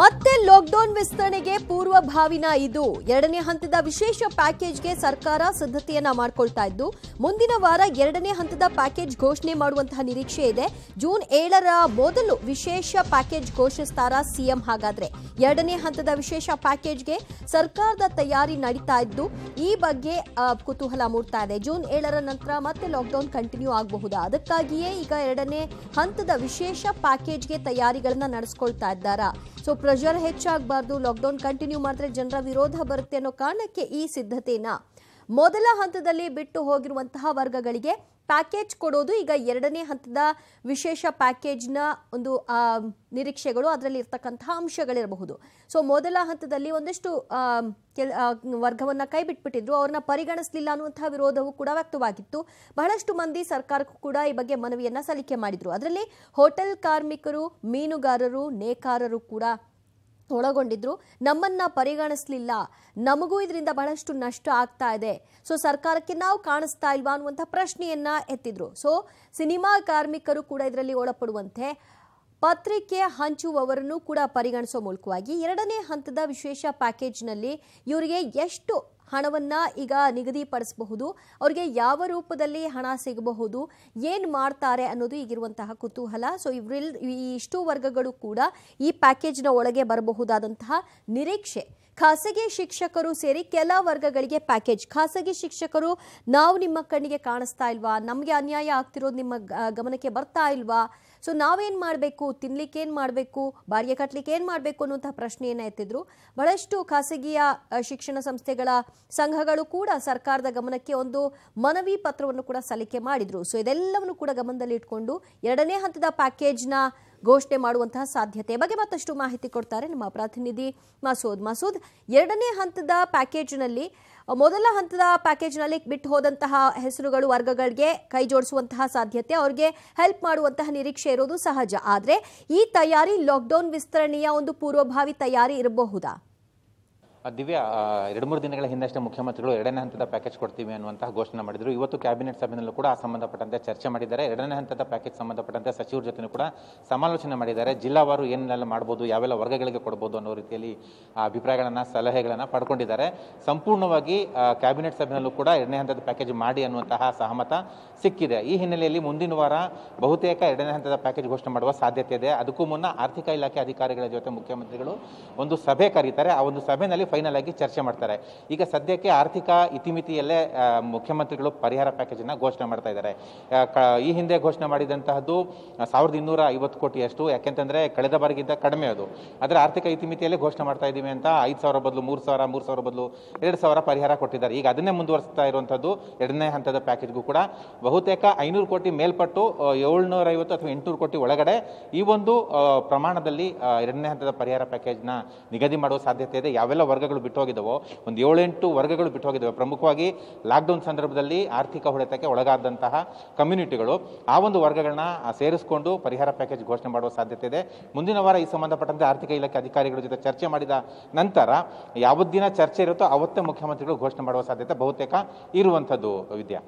ಮತ್ತೆ ಲಾಕ್ಡೌನ್ ವಿಸ್ತರಣೆಗೆ ಪೂರ್ವಭಾವಿನ ಇದು ಎರಡನೇ ಹಂತದ ವಿಶೇಷ ಪ್ಯಾಕೇಜ್ಗೆ ಸರ್ಕಾರ ಸಿದ್ಧತೆಯನ್ನ ಮಾಡಿಕೊಳ್ತಾ ಇದ್ದು ಮುಂದಿನ ವಾರ ಎರಡನೇ ಹಂತದ ಪ್ಯಾಕೇಜ್ ಘೋಷಣೆ ಮಾಡುವಂತಹ ನಿರೀಕ್ಷೆ ಇದೆ ಜೂನ್ ಏಳರ ಮೊದಲು ವಿಶೇಷ ಪ್ಯಾಕೇಜ್ ಘೋಷಿಸ್ತಾರ ಸಿಎಂ ಹಾಗಾದ್ರೆ ಎರಡನೇ ಹಂತದ ವಿಶೇಷ ಪ್ಯಾಕೇಜ್ಗೆ ಸರ್ಕಾರದ ತಯಾರಿ ನಡೀತಾ ಇದ್ದು ಈ ಬಗ್ಗೆ ಕುತೂಹಲ ಮೂಡ್ತಾ ಇದೆ ಜೂನ್ ಏಳರ ನಂತರ ಮತ್ತೆ ಲಾಕ್ಡೌನ್ ಕಂಟಿನ್ಯೂ ಆಗಬಹುದು ಅದಕ್ಕಾಗಿಯೇ ಈಗ ಎರಡನೇ ಹಂತದ ವಿಶೇಷ ಪ್ಯಾಕೇಜ್ಗೆ ತಯಾರಿಗಳನ್ನ ನಡೆಸ್ಕೊಳ್ತಾ ಇದ್ದಾರಾ ಸೊ ಪ್ರೆಷರ್ ಹೆಚ್ಚಾಗಬಾರ್ದು ಲಾಕ್ಡೌನ್ ಕಂಟಿನ್ಯೂ ಮಾಡಿದ್ರೆ ಜನರ ವಿರೋಧ ಬರುತ್ತೆ ಅನ್ನೋ ಕಾರಣಕ್ಕೆ ಈ ಸಿದ್ಧತೆಯನ್ನ ಮೊದಲ ಹಂತದಲ್ಲಿ ಬಿಟ್ಟು ಹೋಗಿರುವಂತಹ ವರ್ಗಗಳಿಗೆ ಪ್ಯಾಕೇಜ್ ಕೊಡೋದು ಈಗ ಎರಡನೇ ಹಂತದ ವಿಶೇಷ ಪ್ಯಾಕೇಜ್ನ ಒಂದು ನಿರೀಕ್ಷೆಗಳು ಅದರಲ್ಲಿ ಇರ್ತಕ್ಕಂತಹ ಅಂಶಗಳಿರಬಹುದು ಸೊ ಮೊದಲ ಹಂತದಲ್ಲಿ ಒಂದಷ್ಟು ಕೆಲ ವರ್ಗವನ್ನು ಕೈ ಬಿಟ್ಬಿಟ್ಟಿದ್ರು ಅವ್ರನ್ನ ಪರಿಗಣಿಸಲಿಲ್ಲ ಅನ್ನುವಂತಹ ವಿರೋಧವು ಕೂಡ ವ್ಯಕ್ತವಾಗಿತ್ತು ಬಹಳಷ್ಟು ಮಂದಿ ಸರ್ಕಾರಕ್ಕೂ ಕೂಡ ಈ ಬಗ್ಗೆ ಮನವಿಯನ್ನು ಸಲ್ಲಿಕೆ ಮಾಡಿದರು ಅದರಲ್ಲಿ ಹೋಟೆಲ್ ಕಾರ್ಮಿಕರು ಮೀನುಗಾರರು ನೇಕಾರರು ಕೂಡ ಒಳಗೊಂಡಿದ್ರು ನಮ್ಮನ್ನ ಪರಿಗಣಿಸ್ಲಿಲ್ಲ ನಮಗೂ ಇದರಿಂದ ಬಹಳಷ್ಟು ನಷ್ಟ ಆಗ್ತಾ ಇದೆ ಸೊ ಸರ್ಕಾರಕ್ಕೆ ನಾವು ಕಾಣಿಸ್ತಾ ಇಲ್ವಾ ಅನ್ನುವಂಥ ಪ್ರಶ್ನೆಯನ್ನ ಎತ್ತಿದ್ರು ಸೊ ಸಿನಿಮಾ ಕಾರ್ಮಿಕರು ಕೂಡ ಇದರಲ್ಲಿ ಒಳಪಡುವಂತೆ ಪತ್ರಿಕೆ ಹಂಚುವವರನ್ನು ಕೂಡ ಪರಿಗಣಿಸೋ ಮೂಲಕವಾಗಿ ಎರಡನೇ ಹಂತದ ವಿಶೇಷ ಪ್ಯಾಕೇಜ್ನಲ್ಲಿ ಇವರಿಗೆ ಎಷ್ಟು ಹಣವನ್ನ ಈಗ ನಿಗದಿಪಡಿಸಬಹುದು ಅವರಿಗೆ ಯಾವ ರೂಪದಲ್ಲಿ ಹಣ ಸಿಗಬಹುದು ಏನು ಮಾಡ್ತಾರೆ ಅನ್ನೋದು ಈಗಿರುವಂತಹ ಕುತೂಹಲ ಸೊ ಇವ್ರಿಲ್ ಈ ಇಷ್ಟು ವರ್ಗಗಳು ಕೂಡ ಈ ಪ್ಯಾಕೇಜ್ನ ಒಳಗೆ ಬರಬಹುದಾದಂತಹ ನಿರೀಕ್ಷೆ ಖಾಸಗಿ ಶಿಕ್ಷಕರು ಸೇರಿ ಕೆಲ ವರ್ಗಗಳಿಗೆ ಪ್ಯಾಕೇಜ್ ಖಾಸಗಿ ಶಿಕ್ಷಕರು ನಾವು ನಿಮ್ಮ ಕಣ್ಣಿಗೆ ಕಾಣಿಸ್ತಾ ಇಲ್ವಾ ನಮಗೆ ಅನ್ಯಾಯ ಆಗ್ತಿರೋದು ನಿಮ್ಮ ಗಮನಕ್ಕೆ ಬರ್ತಾ ಇಲ್ವಾ ಸೊ ನಾವೇನು ಮಾಡಬೇಕು ತಿನ್ಲಿಕ್ಕೆ ಏನು ಮಾಡಬೇಕು ಬಾಡಿಗೆ ಕಟ್ಟಲಿಕ್ಕೆ ಏನು ಮಾಡಬೇಕು ಅನ್ನುವಂಥ ಪ್ರಶ್ನೆಯನ್ನು ಎತ್ತಿದ್ರು ಬಹಳಷ್ಟು ಖಾಸಗಿಯ ಶಿಕ್ಷಣ ಸಂಸ್ಥೆಗಳ ಸಂಘಗಳು ಕೂಡ ಸರ್ಕಾರದ ಗಮನಕ್ಕೆ ಒಂದು ಮನವಿ ಪತ್ರವನ್ನು ಕೂಡ ಸಲ್ಲಿಕೆ ಮಾಡಿದರು ಸೊ ಇದೆಲ್ಲವನ್ನು ಕೂಡ ಗಮನದಲ್ಲಿ ಇಟ್ಕೊಂಡು ಎರಡನೇ ಹಂತದ ಪ್ಯಾಕೇಜ್ನ ಘೋಷಣೆ ಮಾಡುವಂತಹ ಸಾಧ್ಯತೆ ಬಗ್ಗೆ ಮತ್ತಷ್ಟು ಮಾಹಿತಿ ಕೊಡ್ತಾರೆ ನಮ್ಮ ಪ್ರತಿನಿಧಿ ಮಸೂದ್ ಮಸೂದ್ ಎರಡನೇ ಹಂತದ ಪ್ಯಾಕೇಜ್ನಲ್ಲಿ ಮೊದಲ ಹಂತದ ಪ್ಯಾಕೇಜ್ನಲ್ಲಿ ಬಿಟ್ಟು ಹೋದಂತಹ ಹೆಸರುಗಳು ವರ್ಗಗಳಿಗೆ ಕೈ ಜೋಡಿಸುವಂತಹ ಸಾಧ್ಯತೆ ಅವ್ರಿಗೆ ಹೆಲ್ಪ್ ಮಾಡುವಂತಹ ನಿರೀಕ್ಷೆ ಇರೋದು ಸಹಜ ಆದರೆ ಈ ತಯಾರಿ ಲಾಕ್ಡೌನ್ ವಿಸ್ತರಣೆಯ ಒಂದು ಪೂರ್ವಭಾವಿ ತಯಾರಿ ಇರಬಹುದಾ ದಿವ್ಯ ಎರಡು ಮೂರು ದಿನಗಳ ಹಿಂದಷ್ಟೇ ಮುಖ್ಯಮಂತ್ರಿಗಳು ಎರಡನೇ ಹಂತದ ಪ್ಯಾಕೇಜ್ ಕೊಡ್ತೀವಿ ಅನ್ನುವಂತಹ ಘೋಷಣೆ ಮಾಡಿದರು ಇವತ್ತು ಕ್ಯಾಬಿನೆಟ್ ಸಭೆಯಲ್ಲೂ ಕೂಡ ಆ ಸಂಬಂಧಪಟ್ಟಂತೆ ಚರ್ಚೆ ಮಾಡಿದ್ದಾರೆ ಎರಡನೇ ಹಂತದ ಪ್ಯಾಕೇಜ್ ಸಂಬಂಧಪಟ್ಟಂತೆ ಸಚಿವರ ಜೊತೆ ಕೂಡ ಸಮಾಲೋಚನೆ ಮಾಡಿದ್ದಾರೆ ಜಿಲ್ಲಾವಾರು ಏನೆಲ್ಲ ಮಾಡ್ಬೋದು ಯಾವೆಲ್ಲ ವರ್ಗಗಳಿಗೆ ಕೊಡ್ಬೋದು ಅನ್ನೋ ರೀತಿಯಲ್ಲಿ ಅಭಿಪ್ರಾಯಗಳನ್ನು ಸಲಹೆಗಳನ್ನು ಪಡ್ಕೊಂಡಿದ್ದಾರೆ ಸಂಪೂರ್ಣವಾಗಿ ಕ್ಯಾಬಿನೆಟ್ ಸಭೆಯಲ್ಲೂ ಕೂಡ ಎರಡನೇ ಹಂತದ ಪ್ಯಾಕೇಜ್ ಮಾಡಿ ಅನ್ನುವಂತಹ ಸಹಮತ ಸಿಕ್ಕಿದೆ ಈ ಹಿನ್ನೆಲೆಯಲ್ಲಿ ಮುಂದಿನ ವಾರ ಬಹುತೇಕ ಎರಡನೇ ಹಂತದ ಪ್ಯಾಕೇಜ್ ಘೋಷಣೆ ಮಾಡುವ ಸಾಧ್ಯತೆ ಇದೆ ಅದಕ್ಕೂ ಮುನ್ನ ಆರ್ಥಿಕ ಇಲಾಖೆ ಅಧಿಕಾರಿಗಳ ಜೊತೆ ಮುಖ್ಯಮಂತ್ರಿಗಳು ಒಂದು ಸಭೆ ಕರೀತಾರೆ ಆ ಒಂದು ಸಭೆಯಲ್ಲಿ ಫೈನಲ್ ಆಗಿ ಚರ್ಚೆ ಮಾಡ್ತಾರೆ ಈಗ ಸದ್ಯಕ್ಕೆ ಆರ್ಥಿಕ ಇತಿಮಿತಿಯಲ್ಲೇ ಮುಖ್ಯಮಂತ್ರಿಗಳು ಪರಿಹಾರ ಪ್ಯಾಕೇಜನ್ನು ಘೋಷಣೆ ಮಾಡ್ತಾ ಇದ್ದಾರೆ ಈ ಹಿಂದೆ ಘೋಷಣೆ ಮಾಡಿದಂತಹದ್ದು ಸಾವಿರದ ಇನ್ನೂರ ಐವತ್ತು ಕೋಟಿಯಷ್ಟು ಯಾಕೆಂತಂದರೆ ಕಳೆದ ಬಾರಿಗಿಂತ ಕಡಿಮೆ ಅದು ಆದರೆ ಆರ್ಥಿಕ ಇತಿಮಿತಿಯಲ್ಲೇ ಘೋಷಣೆ ಮಾಡ್ತಾ ಇದ್ದೀವಿ ಅಂತ ಐದು ಸಾವಿರ ಬದಲು ಮೂರು ಸಾವಿರ ಮೂರು ಸಾವಿರ ಬದಲು ಎರಡು ಸಾವಿರ ಪರಿಹಾರ ಕೊಟ್ಟಿದ್ದಾರೆ ಈಗ ಅದನ್ನೇ ಮುಂದುವರಿಸ್ತಾ ಇರುವಂಥದ್ದು ಎರಡನೇ ಹಂತದ ಪ್ಯಾಕೇಜ್ಗೂ ಕೂಡ ಬಹುತೇಕ ಐನೂರು ಕೋಟಿ ಮೇಲ್ಪಟ್ಟು ಏಳ್ನೂರ ಐವತ್ತು ಅಥವಾ ಎಂಟುನೂರು ಕೋಟಿ ಒಳಗಡೆ ಈ ಒಂದು ಪ್ರಮಾಣದಲ್ಲಿ ಎರಡನೇ ಹಂತದ ಪರಿಹಾರ ಪ್ಯಾಕೇಜ್ನ ನಿಗದಿ ಮಾಡುವ ಸಾಧ್ಯತೆ ಇದೆ ಯಾವೆಲ್ಲ ವರ್ಗ ವರ್ಗಗಳು ಹೋಗಿದ್ದವು ಒಂದು ಏಳೆಂಟು ವರ್ಗಗಳು ಬಿಟ್ಟು ಹೋಗಿದ್ದವು ಪ್ರಮುಖವಾಗಿ ಲಾಕ್ಡೌನ್ ಸಂದರ್ಭದಲ್ಲಿ ಆರ್ಥಿಕ ಹೊಡೆತಕ್ಕೆ ಒಳಗಾದಂತಹ ಕಮ್ಯುನಿಟಿಗಳು ಆ ಒಂದು ವರ್ಗಗಳನ್ನ ಸೇರಿಸಿಕೊಂಡು ಪರಿಹಾರ ಪ್ಯಾಕೇಜ್ ಘೋಷಣೆ ಮಾಡುವ ಸಾಧ್ಯತೆ ಇದೆ ಮುಂದಿನ ವಾರ ಈ ಸಂಬಂಧಪಟ್ಟಂತೆ ಆರ್ಥಿಕ ಇಲಾಖೆ ಅಧಿಕಾರಿಗಳ ಜೊತೆ ಚರ್ಚೆ ಮಾಡಿದ ನಂತರ ಯಾವ ದಿನ ಚರ್ಚೆ ಇರುತ್ತೋ ಅವತ್ತೇ ಮುಖ್ಯಮಂತ್ರಿಗಳು ಘೋಷಣೆ ಮಾಡುವ ಸಾಧ್ಯತೆ ಬಹುತೇಕ ಇರುವಂಥದ್ದು ವಿದ್ಯಾ